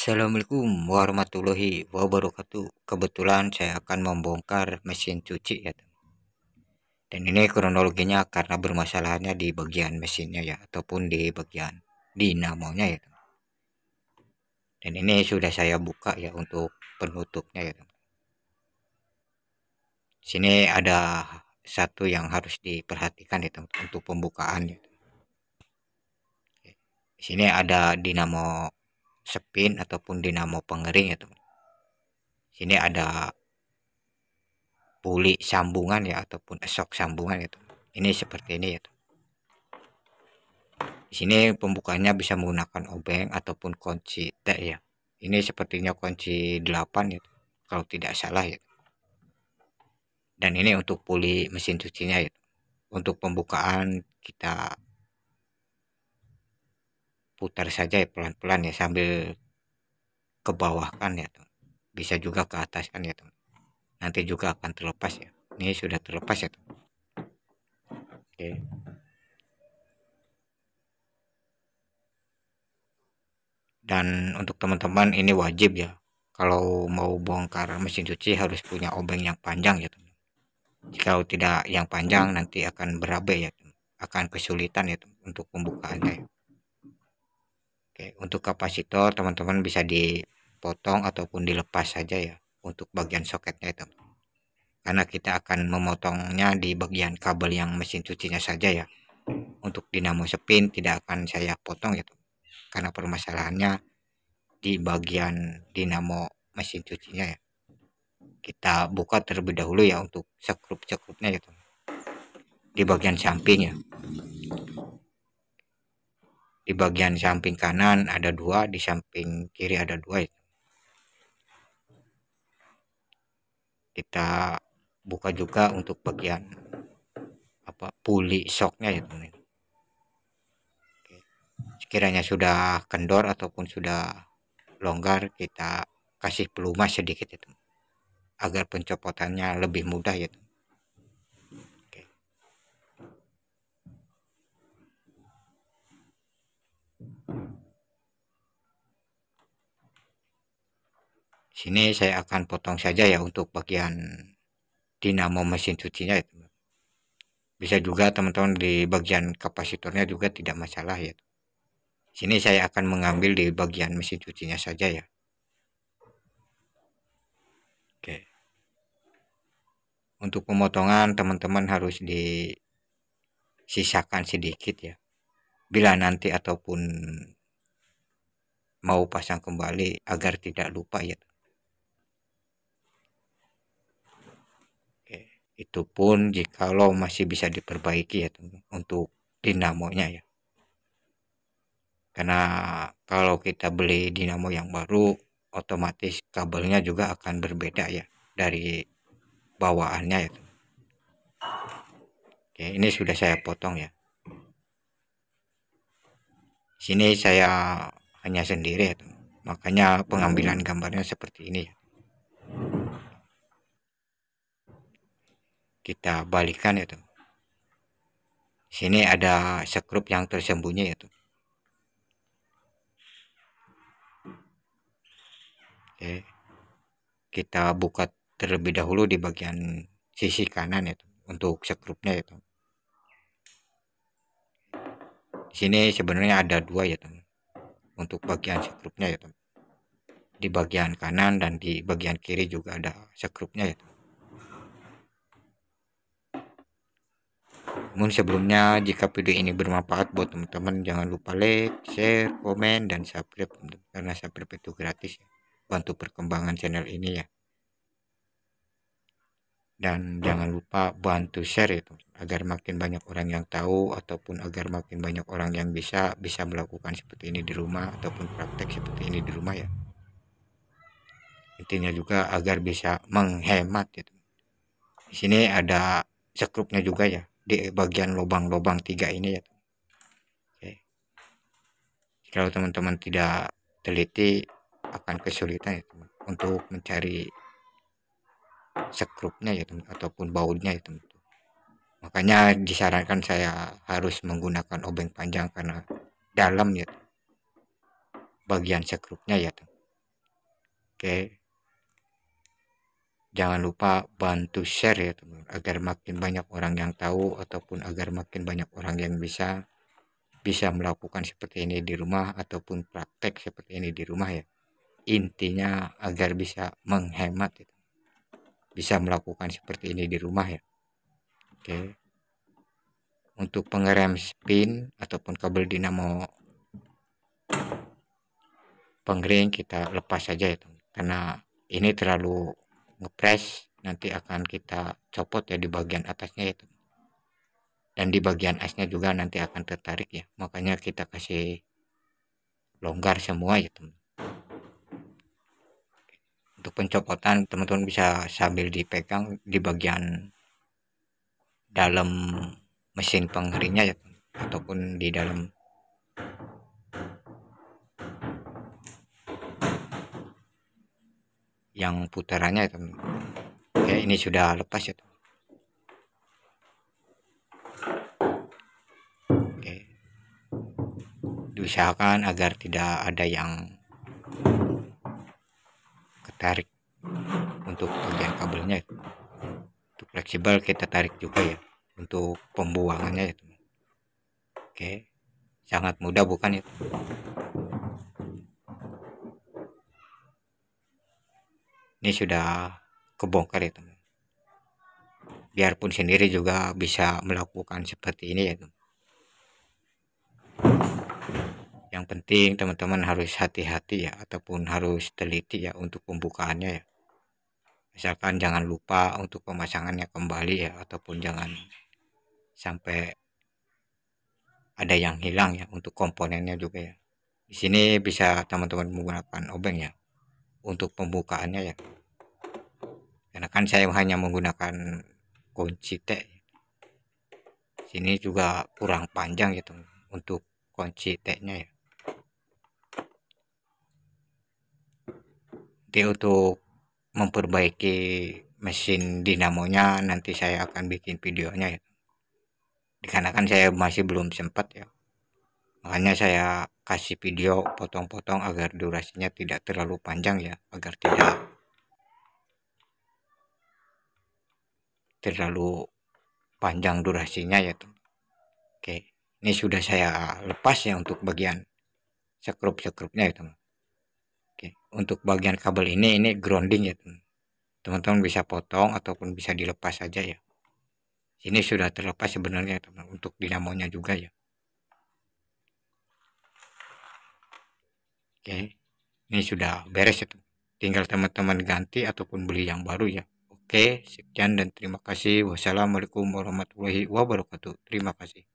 Assalamualaikum warahmatullahi wabarakatuh Kebetulan saya akan membongkar mesin cuci ya Dan ini kronologinya karena bermasalahnya di bagian mesinnya ya Ataupun di bagian dinamonya ya Dan ini sudah saya buka ya untuk penutupnya ya Sini ada satu yang harus diperhatikan ya untuk pembukaan Sini ada dinamo spin ataupun dinamo pengering ya teman sini ada puli sambungan ya ataupun esok sambungan itu ya, ini seperti ini ya teman. di sini pembukanya bisa menggunakan obeng ataupun kunci T ya ini sepertinya kunci 8 ya kalau tidak salah ya dan ini untuk puli mesin cucinya ya teman. untuk pembukaan kita putar saja ya pelan-pelan ya sambil ke bawah kan ya teman. bisa juga ke atas kan ya teman nanti juga akan terlepas ya ini sudah terlepas ya teman oke dan untuk teman-teman ini wajib ya kalau mau bongkar mesin cuci harus punya obeng yang panjang ya teman jika tidak yang panjang nanti akan berabe ya teman. akan kesulitan ya teman, untuk pembukaannya ya. Oke, untuk kapasitor teman-teman bisa dipotong ataupun dilepas saja ya untuk bagian soketnya itu. Karena kita akan memotongnya di bagian kabel yang mesin cucinya saja ya. Untuk dinamo spin tidak akan saya potong ya. Karena permasalahannya di bagian dinamo mesin cucinya ya. Kita buka terlebih dahulu ya untuk sekrup-sekrupnya gitu. Di bagian sampingnya. ya di bagian samping kanan ada dua di samping kiri ada dua itu kita buka juga untuk bagian apa puli soknya ya teman teman sekiranya sudah kendor ataupun sudah longgar kita kasih pelumas sedikit itu ya, agar pencopotannya lebih mudah ya teman sini saya akan potong saja ya untuk bagian dinamo mesin cucinya ya bisa juga teman-teman di bagian kapasitornya juga tidak masalah ya sini saya akan mengambil di bagian mesin cucinya saja ya Oke untuk pemotongan teman-teman harus disisakan sedikit ya bila nanti ataupun mau pasang kembali agar tidak lupa ya itu pun jikalau masih bisa diperbaiki ya untuk dinamonya ya karena kalau kita beli dinamo yang baru otomatis kabelnya juga akan berbeda ya dari bawaannya ya Oke ini sudah saya potong ya sini saya hanya sendiri ya makanya pengambilan gambarnya seperti ini ya kita balikan itu sini ada sekrup yang tersembunyi itu Oke. kita buka terlebih dahulu di bagian sisi kanan itu untuk sekrupnya itu di sini sebenarnya ada dua ya teman untuk bagian sekrupnya ya teman di bagian kanan dan di bagian kiri juga ada sekrupnya ya Namun sebelumnya jika video ini bermanfaat buat teman-teman jangan lupa like, share, komen, dan subscribe karena subscribe itu gratis ya. Bantu perkembangan channel ini ya. Dan hmm. jangan lupa bantu share itu ya, agar makin banyak orang yang tahu ataupun agar makin banyak orang yang bisa bisa melakukan seperti ini di rumah ataupun praktek seperti ini di rumah ya. Intinya juga agar bisa menghemat itu. Ya, di sini ada sekrupnya juga ya di bagian lubang-lubang tiga ini ya. Oke. Kalau teman-teman tidak teliti akan kesulitan ya teman untuk mencari sekrupnya ya teman ataupun bautnya ya teman makanya disarankan saya harus menggunakan obeng panjang karena dalam ya bagian sekrupnya ya teman. oke jangan lupa bantu share ya teman agar makin banyak orang yang tahu ataupun agar makin banyak orang yang bisa bisa melakukan seperti ini di rumah ataupun praktek seperti ini di rumah ya intinya agar bisa menghemat ya, bisa melakukan seperti ini di rumah ya oke untuk pengerem spin ataupun kabel dinamo pengering kita lepas saja ya teman karena ini terlalu ngepres nanti akan kita copot ya di bagian atasnya itu dan di bagian asnya juga nanti akan tertarik ya makanya kita kasih longgar semua ya teman untuk pencopotan teman-teman bisa sambil dipegang di bagian dalam mesin pengeringnya ya ataupun di dalam yang putarannya itu, oke ini sudah lepas ya teman. oke diusahakan agar tidak ada yang ketarik untuk bagian kabelnya itu untuk fleksibel kita tarik juga ya untuk pembuangannya itu, oke sangat mudah bukan ya ini sudah kebongkar ya teman biarpun sendiri juga bisa melakukan seperti ini ya teman yang penting teman-teman harus hati-hati ya ataupun harus teliti ya untuk pembukaannya ya misalkan jangan lupa untuk pemasangannya kembali ya ataupun jangan sampai ada yang hilang ya untuk komponennya juga ya di sini bisa teman-teman menggunakan obeng ya untuk pembukaannya ya kan saya hanya menggunakan kunci T sini juga kurang panjang gitu untuk kunci T nya ya nanti untuk memperbaiki mesin dinamonya nanti saya akan bikin videonya ya dikarenakan saya masih belum sempat ya makanya saya kasih video potong-potong agar durasinya tidak terlalu panjang ya agar tidak terlalu panjang durasinya ya tuh, Oke, ini sudah saya lepas ya untuk bagian sekrup-sekrupnya ya teman. Oke, untuk bagian kabel ini ini grounding ya teman. Teman-teman bisa potong ataupun bisa dilepas saja ya. Ini sudah terlepas sebenarnya teman untuk dinamonya juga ya. Oke, ini sudah beres ya teman. Tinggal teman-teman ganti ataupun beli yang baru ya. Oke, sekian dan terima kasih. Wassalamualaikum warahmatullahi wabarakatuh. Terima kasih.